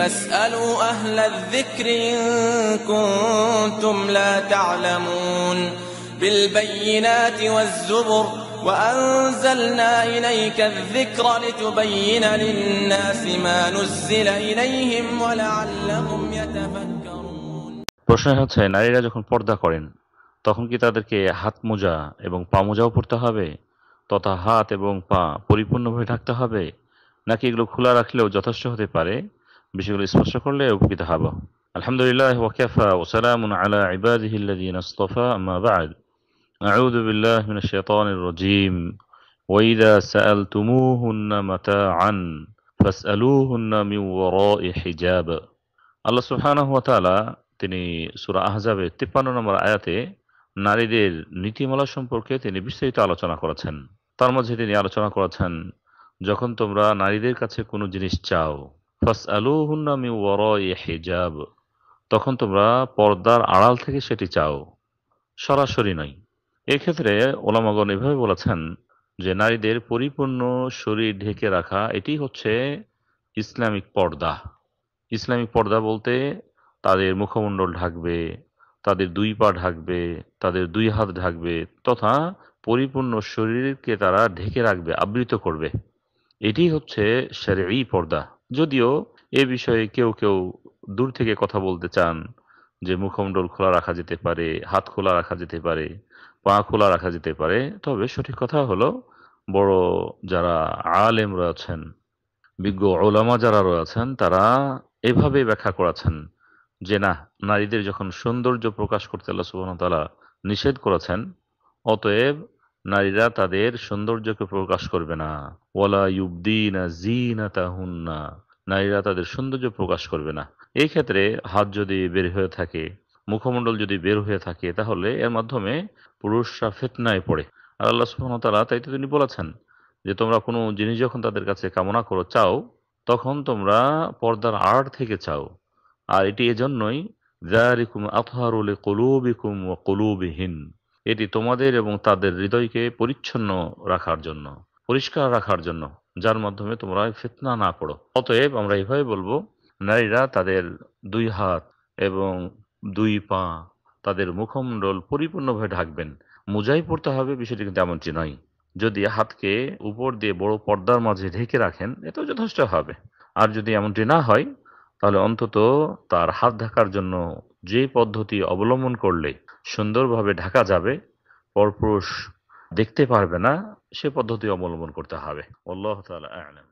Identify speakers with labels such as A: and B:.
A: فاسألوا أهل الذكر إن كنتم لا تعلمون بالبينات والزبر وأنزلنا إليك الذكر لتبين للناس ما نزل إليهم ولعلهم يتفكرون প্রশ্ন হচ্ছে নারীরা যখন পর্দা করেন তখন কি তাদেরকে হাত মোজা এবং পা মোজাও পরতে হবে তথা হাত এবং পা পরিপূর্ণভাবে ঢাকতে হবে নাকি এগুলো খোলা রাখলেও যথেষ্ট হতে পারে বিষয়গুলো স্পর্শ করলে উপকৃত হব আলহামদুলিল্লাহ ওয়াকাফা ওসালাম আলা ইবাদিহিল্লাদিন আস্তফা আম্মা أعوذ بالله من الشيطان الرجيم وإذا سألتموهن متاعا فاسألوهن من وراء حجاب আল্লাহ সুবহানাহু ওয়া তাআলা তিনি সুরা আহজাবের 53 নম্বর আয়াতে নারীদের নীতিমালা সম্পর্কে তিনি বিস্তারিত আলোচনা করেছেন তার মধ্যে তিনি আলোচনা করেছেন যখন তোমরা নারীদের কাছে কোনো জিনিস চাও ফস আলুহুন্না ওয়ারাই হেজাব তখন তোমরা পর্দার আড়াল থেকে সেটি চাও সরাসরি নয় এক্ষেত্রে ওলামাগণ এভাবে বলেছেন যে নারীদের পরিপূর্ণ শরীর ঢেকে রাখা এটি হচ্ছে ইসলামিক পর্দা ইসলামিক পর্দা বলতে তাদের মুখমণ্ডল ঢাকবে তাদের দুই পা ঢাকবে তাদের দুই হাত ঢাকবে তথা পরিপূর্ণ শরীরকে তারা ঢেকে রাখবে আবৃত করবে এটি হচ্ছে সেরে পর্দা যদিও এ বিষয়ে কেউ কেউ দূর থেকে কথা বলতে চান যে মুখমণ্ডল খোলা রাখা যেতে পারে হাত খোলা রাখা যেতে পারে পা খোলা রাখা যেতে পারে তবে সঠিক কথা হলো বড় যারা আলেম রয়েছেন বিজ্ঞ ওলামা যারা রয়েছেন তারা এভাবে ব্যাখ্যা করেছেন যে না নারীদের যখন সৌন্দর্য প্রকাশ করতে আল্লাহ সুবাহতালা নিষেধ করেছেন অতএব নারীরা তাদের সৌন্দর্যকে প্রকাশ করবে না ওলা ইউবদিনা জিনা তাহুন্না নারীরা তাদের সৌন্দর্য প্রকাশ করবে না এই ক্ষেত্রে হাত যদি বের হয়ে থাকে মুখমণ্ডল যদি বের হয়ে থাকে তাহলে এর মাধ্যমে পুরুষরা ফেতনায় পড়ে আর আল্লাহ সুহামতাল্লাহ তাই তো তিনি বলেছেন যে তোমরা কোনো জিনিস যখন তাদের কাছে কামনা করো চাও তখন তোমরা পর্দার আড় থেকে চাও আর এটি এজন্যই জারিকুম আতহারুল কলুবিকুম ও কলুবিহীন এটি তোমাদের এবং তাদের হৃদয়কে পরিচ্ছন্ন রাখার জন্য পরিষ্কার রাখার জন্য যার মাধ্যমে তোমরা ফেতনা না পড়ো অতএব আমরা এভাবে বলবো নারীরা তাদের দুই হাত এবং দুই পা তাদের মুখমণ্ডল পরিপূর্ণভাবে ঢাকবেন মোজাই পড়তে হবে বিষয়টি কিন্তু এমনটি নয় যদি হাতকে উপর দিয়ে বড় পর্দার মাঝে ঢেকে রাখেন এতেও যথেষ্ট হবে আর যদি এমনটি না হয় তাহলে অন্তত তার হাত ঢাকার জন্য যে পদ্ধতি অবলম্বন করলে সুন্দরভাবে ঢাকা যাবে পরপুরুষ দেখতে পারবে না সে পদ্ধতি অবলম্বন করতে হবে আল্লাহ তালা আলম